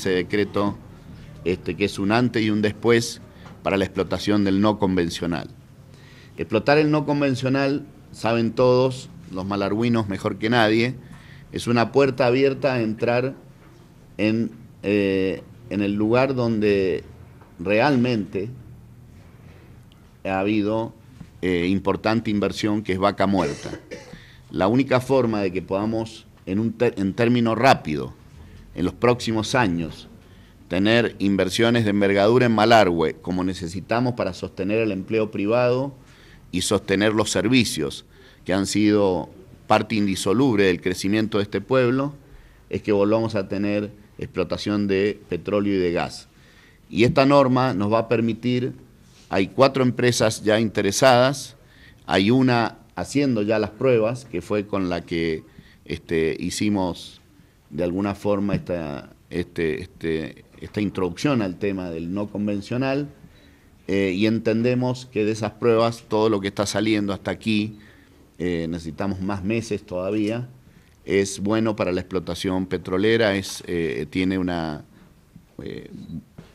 ese decreto este, que es un antes y un después para la explotación del no convencional. Explotar el no convencional, saben todos, los malarguinos mejor que nadie, es una puerta abierta a entrar en, eh, el lugar donde realmente ha habido eh, importante inversión que es vaca muerta. La única forma de que podamos, en, un en término rápido, en los próximos años tener inversiones de envergadura en Malargüe, como necesitamos para sostener el empleo privado y sostener los servicios que han sido parte indisoluble del crecimiento de este pueblo, es que volvamos a tener explotación de petróleo y de gas. Y esta norma nos va a permitir, hay cuatro empresas ya interesadas, hay una haciendo ya las pruebas, que fue con la que este, hicimos de alguna forma esta, este, este, esta introducción al tema del no convencional eh, y entendemos que de esas pruebas todo lo que está saliendo hasta aquí, eh, necesitamos más meses todavía, es bueno para la explotación petrolera, es, eh, tiene una,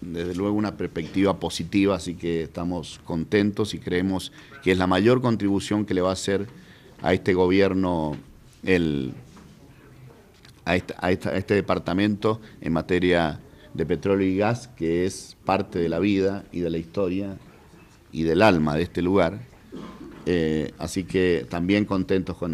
desde luego una perspectiva positiva, así que estamos contentos y creemos que es la mayor contribución que le va a hacer a este gobierno el a, este departamento en materia de petróleo y gas, que es parte de la vida y de la historia y del alma de este lugar. Eh, así que también contentos con él